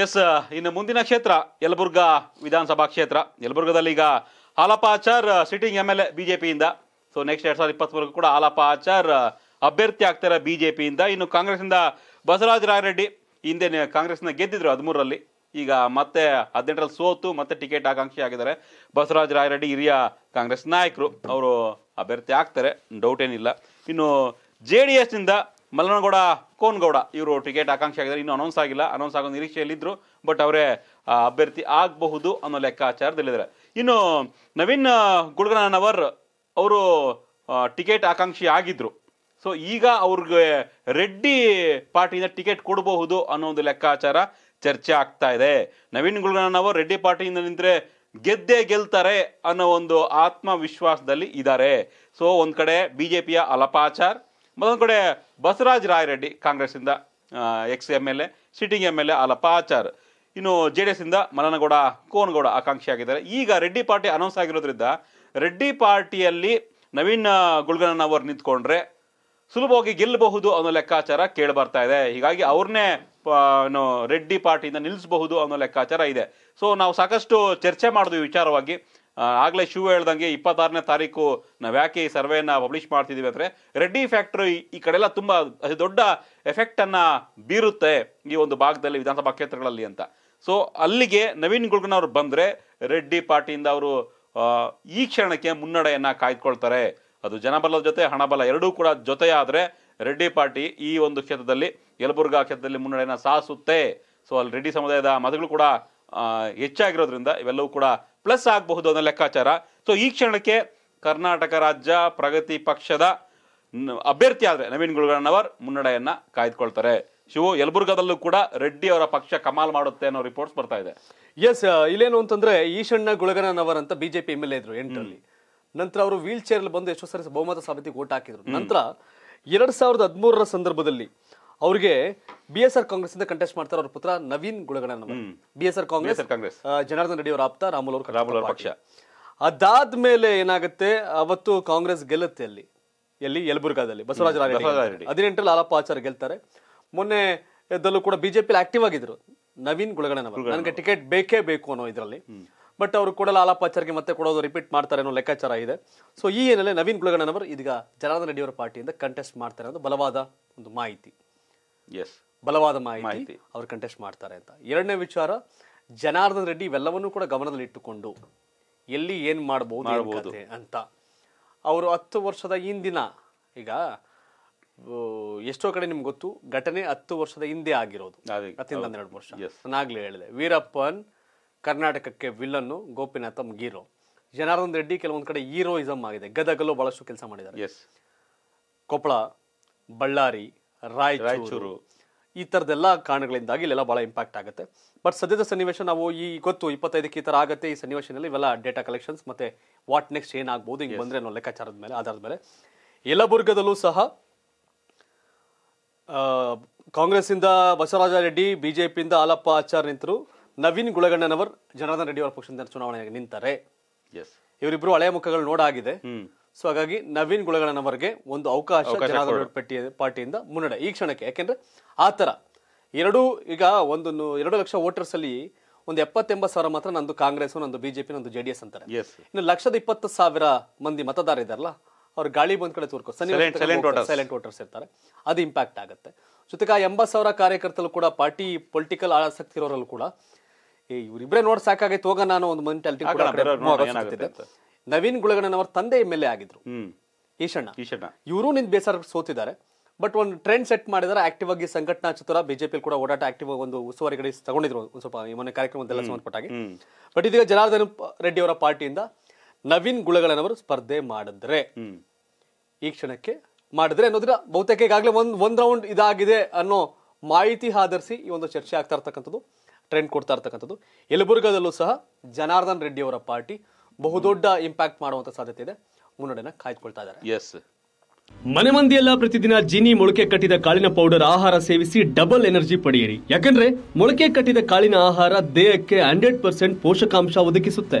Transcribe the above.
S ಇನ್ನು ಮುಂದಿನ ಕ್ಷೇತ್ರ ಯಲಬುರ್ಗ ವಿಧಾನಸಭಾ ಕ್ಷೇತ್ರ ಯಲಬುರ್ಗದಲ್ಲಿ ಈಗ Halappa Achar sitting M L A B J ಪಿಯಿಂದ ಸೊ ನೆಕ್ಸ್ಟ್ ಎರಡು ಸಾವಿರದ ಇಪ್ಪತ್ತ್ಮೂರಿಗೂ ಕೂಡ ಹಾಲಪ್ಪ ಆಚಾರ್ uh, ಅಭ್ಯರ್ಥಿ ಆಗ್ತಾರೆ ಬಿ ಜೆ ಪಿಯಿಂದ ಇನ್ನು ಕಾಂಗ್ರೆಸ್ನಿಂದ ಬಸವರಾಜ ರಾಯರೆಡ್ಡಿ ಹಿಂದೆ ಕಾಂಗ್ರೆಸ್ನ ಗೆದ್ದಿದ್ರು ಹದಿಮೂರರಲ್ಲಿ ಈಗ ಮತ್ತೆ ಹದಿನೆಂಟರಲ್ಲಿ ಸೋತು ಮತ್ತೆ ಟಿಕೆಟ್ ಆಕಾಂಕ್ಷಿ ಆಗಿದ್ದಾರೆ ಬಸವರಾಜ ರಾಯರೆಡ್ಡಿ ಹಿರಿಯ ಕಾಂಗ್ರೆಸ್ ನಾಯಕರು ಅವರು ಅಭ್ಯರ್ಥಿ ಆಗ್ತಾರೆ ಡೌಟ್ ಏನಿಲ್ಲ ಇನ್ನು ಜೆ ಡಿ ಎಸ್ನಿಂದ ಮಲ್ಲನಗೌಡ ಕೋನ್ಗೌಡ ಇವರು ಟಿಕೆಟ್ ಆಕಾಂಕ್ಷಿ ಆಗಿದ್ದಾರೆ ಇನ್ನೂ ಅನೌನ್ಸ್ ಆಗಿಲ್ಲ ಅನೌನ್ಸ್ ಆಗೋ ನಿರೀಕ್ಷೆಯಲ್ಲಿದ್ದರು ಬಟ್ ಅವರೇ ಅಭ್ಯರ್ಥಿ ಆಗಬಹುದು ಅನ್ನೋ ಲೆಕ್ಕಾಚಾರದಲ್ಲಿದ್ದಾರೆ ಇನ್ನು ನವೀನ್ ಗುಡ್ಗನವರ್ ಅವರು ಟಿಕೆಟ್ ಆಕಾಂಕ್ಷಿ ಆಗಿದ್ರು ಸೊ ಈಗ ಅವ್ರಿಗೆ ರೆಡ್ಡಿ ಪಾರ್ಟಿಯಿಂದ ಟಿಕೆಟ್ ಕೊಡಬಹುದು ಅನ್ನೋ ಒಂದು ಲೆಕ್ಕಾಚಾರ ಚರ್ಚೆ ಆಗ್ತಾ ಇದೆ ನವೀನ್ ಗುಲ್ಗನವರು ರೆಡ್ಡಿ ಪಾರ್ಟಿಯಿಂದ ನಿಂತರೆ ಗೆದ್ದೇ ಗೆಲ್ತಾರೆ ಅನ್ನೋ ಒಂದು ಆತ್ಮವಿಶ್ವಾಸದಲ್ಲಿ ಇದ್ದಾರೆ ಸೊ ಒಂದು ಕಡೆ ಬಿ ಜೆ ಪಿಯ ಅಲಪಾಚಾರ್ ಮೊದಲ ಕಡೆ ಬಸವರಾಜ್ ರಾಯರೆಡ್ಡಿ ಕಾಂಗ್ರೆಸ್ಸಿಂದ ex M L A sitting M L A Alappa Achar ಇನ್ನು ಜೆ ಡಿ ಎಸ್ಸಿಂದ ಮಲನಗೌಡ ಕೋನಗೌಡ ಆಕಾಂಕ್ಷಿಯಾಗಿದ್ದಾರೆ ಈಗ ರೆಡ್ಡಿ ಪಾರ್ಟಿ ಅನೌನ್ಸ್ ಆಗಿರೋದ್ರಿಂದ ರೆಡ್ಡಿ ಪಾರ್ಟಿಯಲ್ಲಿ ನವೀನ್ ಅವರು ನಿಂತ್ಕೊಂಡ್ರೆ ಸುಲಭವಾಗಿ ಗೆಲ್ಲಬಹುದು ಅನ್ನೋ ಲೆಕ್ಕಾಚಾರ ಕೇಳಿ ಬರ್ತಾ ಇದೆ ಹೀಗಾಗಿ ಅವ್ರನ್ನೇ ರೆಡ್ಡಿ ಪಾರ್ಟಿಯಿಂದ ನಿಲ್ಲಿಸಬಹುದು ಅನ್ನೋ ಲೆಕ್ಕಾಚಾರ ಇದೆ ಸೊ ನಾವು ಸಾಕಷ್ಟು ಚರ್ಚೆ ಮಾಡಿದ್ವಿ ವಿಚಾರವಾಗಿ ಆಗಲೇ ಶಿವ ಹೇಳ್ದಂಗೆ ಇಪ್ಪತ್ತಾರನೇ ತಾರೀಕು ನಾವು ಯಾಕೆ ಈ ಸರ್ವೆಯನ್ನು ಪಬ್ಲಿಷ್ ಮಾಡ್ತಿದ್ದೀವಿ ಅಂದರೆ ರೆಡ್ಡಿ ಫ್ಯಾಕ್ಟ್ರಿ ಈ ಕಡೆ ಎಲ್ಲ ತುಂಬ ಅತಿ ದೊಡ್ಡ ಎಫೆಕ್ಟನ್ನು ಬೀರುತ್ತೆ ಈ ಒಂದು ಭಾಗದಲ್ಲಿ ವಿಧಾನಸಭಾ ಕ್ಷೇತ್ರಗಳಲ್ಲಿ ಅಂತ ಸೊ ಅಲ್ಲಿಗೆ ನವೀನ್ ಗುಳ್ಗನ್ ಅವರು ಬಂದರೆ ರೆಡ್ಡಿ ಪಾರ್ಟಿಯಿಂದ ಅವರು ಈ ಕ್ಷಣಕ್ಕೆ ಮುನ್ನಡೆಯನ್ನು ಕಾಯ್ದುಕೊಳ್ತಾರೆ ಅದು ಜನಬಲದ ಜೊತೆ ಹಣಬಲ ಎರಡೂ ಕೂಡ ಜೊತೆಯಾದರೆ ರೆಡ್ಡಿ ಪಾರ್ಟಿ ಈ ಒಂದು ಕ್ಷೇತ್ರದಲ್ಲಿ ಯಲಬುರ್ಗಾ ಕ್ಷೇತ್ರದಲ್ಲಿ ಮುನ್ನಡೆಯನ್ನು ಸಾಸುತ್ತೆ ಸೊ ಅಲ್ಲಿ ರೆಡ್ಡಿ ಸಮುದಾಯದ ಮತಗಳು ಕೂಡ ಹೆಚ್ಚಾಗಿರೋದ್ರಿಂದ ಇವೆಲ್ಲವೂ ಕೂಡ ಪ್ಲಸ್ ಆಗಬಹುದು ಅನ್ನೋ ಲೆಕ್ಕಾಚಾರ ಸೊ ಈ ಕ್ಷಣಕ್ಕೆ ಕರ್ನಾಟಕ ರಾಜ್ಯ ಪ್ರಗತಿ ಪಕ್ಷದ ಅಭ್ಯರ್ಥಿ ಆದರೆ ನವೀನ್ ಗುಳಗಣ್ಣವರ್ ಮುನ್ನಡೆಯನ್ನ ಕಾಯ್ದುಕೊಳ್ತಾರೆ ಶಿವ ಯಲಬುರ್ಗಾದಲ್ಲೂ ಕೂಡ ರೆಡ್ಡಿ ಅವರ ಪಕ್ಷ ಕಮಾಲ್ ಮಾಡುತ್ತೆ ಅನ್ನೋ ರಿಪೋರ್ಟ್ಸ್ ಬರ್ತಾ ಇದೆ ಎಸ್ ಇಲ್ಲೇನು ಅಂತಂದ್ರೆ ಈಶಣ್ಣ ಗುಳಗಣ್ಣನವರ್ ಅಂತ ಬಿಜೆಪಿ ಎಂ ಎಲ್ ಎ ಇದ್ರು ಎಂಟರಲ್ಲಿ ನಂತರ ಅವರು ವೀಲ್ ಚೇರ್ ಬಂದು ಎಷ್ಟೋ ಸರಿ ಬಹುಮತ ಸಾಬೀತಿಗೆ ಓಟ್ ಹಾಕಿದ್ರು ನಂತರ ಎರಡ್ ಸಾವಿರದ ಹದಿಮೂರರ ಸಂದರ್ಭದಲ್ಲಿ ಅವ್ರಿಗೆ ಬಿ ಎಸ್ ಆರ್ ಕಾಂಗ್ರೆಸ್ ಇಂದ ಕಂಟೆಸ್ಟ್ ಮಾಡ್ತಾರೆ ಅವ್ರ ಪುತ್ರ ನವೀನ್ ಗುಣಗಣನ B S R Congress Congress Janardhan Reddy ಅವರ ಆಪ್ತ ರಾಮುಲ್ ಅವರು ರಾಮುಲ್ ಅವರ ಪಕ್ಷ ಅದಾದ್ಮೇಲೆ ಏನಾಗುತ್ತೆ ಅವತ್ತು ಕಾಂಗ್ರೆಸ್ ಗೆಲ್ಲುತ್ತೆ ಅಲ್ಲಿ ಎಲ್ಲಿ ಯಲಬುರ್ಗಾದಲ್ಲಿ ಬಸವರಾಜ ಹದಿನೆಂಟು ಹದಿನೆಂಟರಲ್ಲಿ ಆಲಪ್ಪ ಆಚಾರ್ ಗೆಲ್ತಾರೆ ಮೊನ್ನೆ ಎದ್ದಲ್ಲೂ ಕೂಡ ಬಿಜೆಪಿ ಆಕ್ಟಿವ್ ಆಗಿದ್ರು ನವೀನ್ ಗುಳಗಣನವರು ನನಗೆ ಟಿಕೆಟ್ ಬೇಕೇ ಬೇಕು ಅನ್ನೋ ಇದರಲ್ಲಿ ಬಟ್ ಅವರು ಕೂಡ ಲಾಲಾಪಾಚಾರ್ಗೆ ಮತ್ತೆ ಕೊಡೋದು ರಿಪೀಟ್ ಮಾಡ್ತಾರೆ ಅನ್ನೋ ಲೆಕ್ಕಾಚಾರ ಇದೆ ಸೊ ಈ ಹಿನ್ನೆಲೆ ನವೀನ್ ಗುಳಗಣ್ಣನವರು ಇದೀಗ ಜನಾರ್ದನ್ ರೆಡ್ಡಿ ಅವರ ಪಾರ್ಟಿಯಿಂದ ಕಂಟೆಸ್ಟ್ ಮಾಡ್ತಾರೆ ಅನ್ನೋದು ಬಲವಾದ ಒಂದು ಮಾಹಿತಿ ಎಸ್ ಬಲವಾದ ಮಾಹಿತಿ ಅವರು ಕಂಟೆಸ್ಟ್ ಮಾಡ್ತಾರೆ ಅಂತ ಎರಡನೇ ವಿಚಾರ ಜನಾರ್ದನ್ ರೆಡ್ಡಿ ಇವೆಲ್ಲವನ್ನೂ ಕೂಡ ಗಮನದಲ್ಲಿ ಇಟ್ಟುಕೊಂಡು ಎಲ್ಲಿ ಏನು ಮಾಡಬಹುದು ಅಂತ ಅವರು ಹತ್ತು ವರ್ಷದ ಹಿಂದಿನ ಈಗ ಎಷ್ಟೋ ಕಡೆ ನಿಮ್ಗೆ ಗೊತ್ತು ಘಟನೆ ಹತ್ತು ವರ್ಷದ ಹಿಂದೆ ಆಗಿರೋದು ಹತ್ತಿಂದ ಹನ್ನೆರಡು ವರ್ಷ ನಾಗ್ಲೇ ಹೇಳಿದೆ ವೀರಪ್ಪನ್ ಕರ್ನಾಟಕಕ್ಕೆ ವಿಲ್ಲನ್ನು ಗೋಪಿನಾಥಮ್ ಗೀರೋ ಜನಾರ್ದನ್ ರೆಡ್ಡಿ ಕೆಲವೊಂದು ಕಡೆ ಹೀರೋಯಿಸಮ್ ಆಗಿದೆ ಗದಗಲ್ಲೂ ಬಹಳಷ್ಟು ಕೆಲಸ ಮಾಡಿದ್ದಾರೆ ಕೊಪ್ಪಳ ಬಳ್ಳಾರಿ ರಾಯಚೂರು ಈ ಥರದ್ದೆಲ್ಲ ಕಾರಣಗಳಿಂದಾಗಿ ಇಲ್ಲೆಲ್ಲ ಭಾಳ ಇಂಪ್ಯಾಕ್ಟ್ ಆಗುತ್ತೆ ಬಟ್ ಸದ್ಯದ ಸನ್ನಿವೇಶ ನಾವು ಈ ಗೊತ್ತು ಇಪ್ಪತ್ತೈದಕ್ಕೆ ಈ ತರ ಆಗುತ್ತೆ ಈ ಸನ್ನಿವೇಶದಲ್ಲಿ ಇವೆಲ್ಲ ಡೇಟಾ ಕಲೆಕ್ಷನ್ಸ್ ಮತ್ತೆ ವಾಟ್ ನೆಕ್ಸ್ಟ್ ಏನಾಗ್ಬೋದು ಹಿಂಗೆ ಬಂದರೆ ಅನ್ನೋ ಲೆಕ್ಕಾಚಾರದ ಮೇಲೆ ಆಧಾರದ ಮೇಲೆ ಯಲಬುರ್ಗದಲ್ಲೂ ಸಹ ಕಾಂಗ್ರೆಸ್ ಇಂದ ಬಸವರಾಜ ರೆಡ್ಡಿ ಬಿ ಜೆ ಆಲಪ್ಪ ಆಚಾರ್ ನಿಂತರು ನವೀನ್ ಗುಳಗಣ್ಣನವರು ಜನಾರ್ದನ್ ರೆಡ್ಡಿ ಅವರ ಪಕ್ಷದಿಂದ ಚುನಾವಣೆಗೆ ನಿಂತಾರೆ ಇವರಿಬ್ಬರು ಹಳೆಯ ಮುಖಗಳು ನೋಡಾಗಿದೆ ಸೊ ಹಾಗಾಗಿ ನವೀನ್ ಗುಳಗಣ್ಣನವರಿಗೆ ಒಂದು ಅವಕಾಶ ಪಟ್ಟಿ ಪಾರ್ಟಿಯಿಂದ ಮುನ್ನಡೆ ಈ ಕ್ಷಣಕ್ಕೆ ಯಾಕೆಂದ್ರೆ ಆ ಥರ ಎರಡೂ ಈಗ ಒಂದು ಎರಡು ಲಕ್ಷ ವೋಟರ್ಸ್ ಅಲ್ಲಿ ಒಂದು ಎಪ್ಪತ್ತೆಂಬತ್ತು ಸಾವಿರ ಮಾತ್ರ ನಂದು ಕಾಂಗ್ರೆಸ್ ನಂದು ಬಿಜೆಪಿ ನಂದು ಜೆಡಿಎಸ್ ಅಂತಾರೆ ಇನ್ನು ಲಕ್ಷದ ಇಪ್ಪತ್ತು ಸಾವಿರ ಮಂದಿ ಮತದಾರ ಇದಾರಲ್ಲ ಅವ್ರು ಗಾಳಿ ಬಂದ್ ಕಡೆ ತೋರ್ಕೋ ಸೈಲೆಂಟ್ ವೋಟರ್ಸ್ ಇರ್ತಾರೆ ಅದು ಇಂಪ್ಯಾಕ್ಟ್ ಆಗುತ್ತೆ ಜೊತೆಗೆ ಆ ಎಂಬತ್ತು ಸಾವಿರ ಕಾರ್ಯಕರ್ತರು ಕೂಡ ಪಾರ್ಟಿ ಪೊಲಿಟಿಕಲ್ ಆಸಕ್ತಿ ಇರೋರಲ್ಲೂ ಕೂಡ ಇವರಿಬ್ಬರೇ ನೋಡ್ ಸಾಕಾಗೈತೆ ಹೋಗ ನಾನು ಒಂದು ಮೆಂಟಾಲಿಟಿ ನವೀನ್ ಗುಳಗಣ್ಣನವರ ತಂದೆ ಎಮ್ ಎಲ್ ಎ ಆಗಿದ್ರು ಈಶಣ್ಣ ಈಶಣ್ಣ ಇವರು ನಿನ್ ಬೇಸರ ಸೋತಿದ್ದಾರೆ ಬಟ್ ಒಂದು ಟ್ರೆಂಡ್ ಸೆಟ್ ಮಾಡಿದ್ದಾರೆ ಆಕ್ಟಿವ್ ಆಗಿ ಸಂಘಟನಾ ಚತುರ ಬಿಜೆಪಿ ಕೂಡ ಓಡಾಟ ಆಕ್ಟಿವ್ ಆಗಿ ಒಂದು ಉಸ್ತುವಾರಿ ಕಡೆ ತಗೊಂಡಿದ್ರು ಒಂದು ಸ್ವಲ್ಪ ಮೊನ್ನೆ ಕಾರ್ಯಕ್ರಮದೆಲ್ಲ ಸಂಬಂಧಪಟ್ಟಾಗಿ ಬಟ್ ಇದೀಗ ಜನಾರ್ದನ್ ರೆಡ್ಡಿ ಅವರ ಪಾರ್ಟಿಯಿಂದ ನವೀನ್ ಗುಳಗಳನ್ನವರು ಸ್ಪರ್ಧೆ ಮಾಡಿದ್ರೆ ಈ ಕ್ಷಣಕ್ಕೆ ಮಾಡಿದ್ರೆ ಅನ್ನೋದ್ರ ಬಹುತೇಕ ಈಗಾಗಲೇ ಒಂದ್ ಒಂದ್ ರೌಂಡ್ ಇದಾಗಿದೆ ಅನ್ನೋ ಮಾಹಿತಿ ಆಧರಿಸಿ ಈ ಒಂದು ಚರ್ಚೆ ಆಗ್ತಾ ಇರ್ತಕ್ಕಂಥದ್ದು ಟ್ರೆಂಡ್ ಕೊಡ್ತಾ ಇರ್ತಕ್ಕಂಥದ್ದು ಯಲಬುರ್ಗದಲ್ಲೂ ಸಹ ಜನಾರ್ದನ್ ರೆಡ್ಡಿ ಅವರ ಪಾರ್ಟಿ ಬಹುದೊಡ್ಡ ಇಂಪ್ಯಾಕ್ಟ್ ಮಾಡುವಂತ ಸಾಧ್ಯತೆ ಇದೆ ಮುನ್ನಡೆನ ಕಾಯ್ದುಕೊಳ್ತಾ ಇದ್ದಾರೆ ಎಸ್ ಮನೆ ಮಂದಿಯೆಲ್ಲ ಪ್ರತಿದಿನ ಜಿನಿ ಮೊಳಕೆ ಕಟ್ಟಿದ ಕಾಳಿನ ಪೌಡರ್ ಆಹಾರ ಸೇವಿಸಿ ಡಬಲ್ ಎನರ್ಜಿ ಪಡೆಯಿರಿ ಯಾಕಂದ್ರೆ ಮೊಳಕೆ ಕಟ್ಟಿದ ಕಾಳಿನ ಆಹಾರ ದೇಹಕ್ಕೆ ಹಂಡ್ರೆಡ್ ಪರ್ಸೆಂಟ್ ಪೋಷಕಾಂಶ ಒದಗಿಸುತ್ತೆ